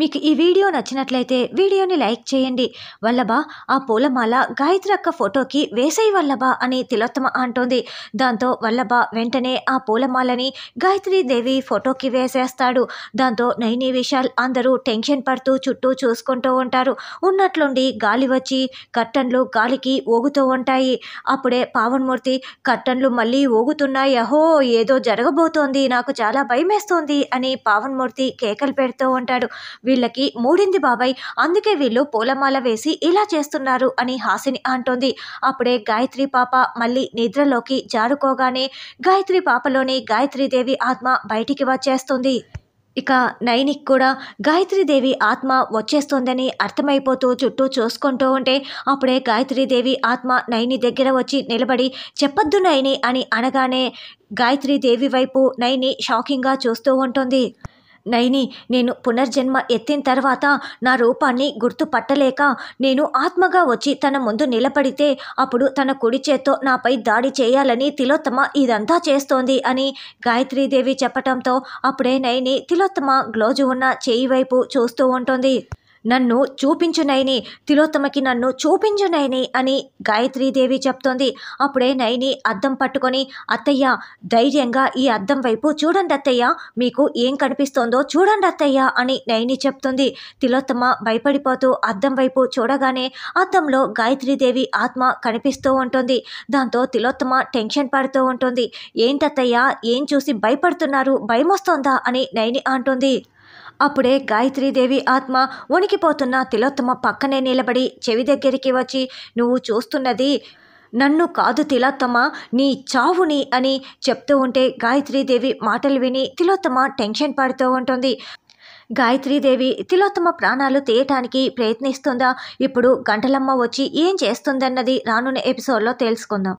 మీకు ఈ వీడియో నచ్చినట్లయితే వీడియోని లైక్ చేయండి వల్లభా ఆ పూలమాల గాయత్రి అక్క ఫోటోకి వేసేయి వల్లభా అని తిలోత్తమ అంటోంది దాంతో వల్లభ వెంటనే ఆ పూలమాలని దేవి ఫోటోకి వేసేస్తాడు దాంతో నైని విశాల్ అందరూ టెన్షన్ పడుతూ చుట్టూ చూసుకుంటూ ఉంటారు ఉన్నట్లుండి గాలి వచ్చి కట్టన్లు గాలికి ఊగుతూ ఉంటాయి అప్పుడే పావన్మూర్తి కట్టన్లు మళ్ళీ ఊగుతున్నాయి అహో ఏదో జరగబోతోంది నాకు చాలా భయమేస్తోంది అని పావన్మూర్తి కేకలు పెడుతూ ఉంటాడు వీళ్ళకి మూడింది బాబాయ్ అందుకే వీళ్ళు పూలమాల వేసి ఇలా చేస్తున్నారు అని హాసిని అంటోంది అప్పుడే గాయత్రి పాప మళ్ళీ నిద్రలోకి జారుకోగానే గాయత్రి పాపలోని గాయత్రీదేవి ఆత్మ బయటికి వచ్చేస్తుంది ఇక నైనిక్ కూడా గాయత్రీదేవి ఆత్మ వచ్చేస్తోందని అర్థమైపోతూ చుట్టూ చూసుకుంటూ ఉంటే అప్పుడే గాయత్రీదేవి ఆత్మ నైని దగ్గర వచ్చి నిలబడి చెప్పొద్దు నైని అని అనగానే గాయత్రీదేవి వైపు నైని షాకింగ్గా చూస్తూ ఉంటుంది నైని నేను పునర్జన్మ ఎత్తిన తర్వాత నా రూపాన్ని గుర్తుపట్టలేక నేను ఆత్మగా వచ్చి తన ముందు నిలబడితే అప్పుడు తన కుడి చేత్తో నాపై దాడి చేయాలని తిలోత్తమ ఇదంతా చేస్తోంది అని గాయత్రీదేవి చెప్పటంతో అప్పుడే నైని తిలోత్తమ గ్లోజు ఉన్న చేయి వైపు చూస్తూ ఉంటుంది నన్ను చూపించు తిలోత్తమకి నన్ను చూపించునైని అని అని గాయత్రీదేవి చెప్తోంది అప్పుడే నైని అద్దం పట్టుకొని అత్తయ్య ధైర్యంగా ఈ అద్దం వైపు చూడండి అత్తయ్య మీకు ఏం కనిపిస్తోందో చూడండి అత్తయ్య అని నైని చెప్తుంది తిలోత్తమ భయపడిపోతూ అద్దం వైపు చూడగానే అద్దంలో గాయత్రీదేవి ఆత్మ కనిపిస్తూ ఉంటుంది దాంతో తిలోత్తమ టెన్షన్ పడుతూ ఉంటుంది ఏంటత్తయ్య ఏం చూసి భయపడుతున్నారు భయం వస్తుందా అని నైని అంటుంది అప్పుడే గాయత్రీదేవి ఆత్మ వణికిపోతున్న తిలోత్తమ పక్కనే నిలబడి చెవి దగ్గరికి వచ్చి నువ్వు చూస్తున్నది నన్ను కాదు తిలోత్తమ నీ చావుని అని చెప్తూ ఉంటే గాయత్రీదేవి మాటలు విని తిలోత్తమ టెన్షన్ పడుతూ ఉంటుంది గాయత్రీదేవి తిలోత్తమ ప్రాణాలు తీయటానికి ప్రయత్నిస్తుందా ఇప్పుడు గంటలమ్మ వచ్చి ఏం చేస్తుందన్నది రానున్న ఎపిసోడ్లో తెలుసుకుందాం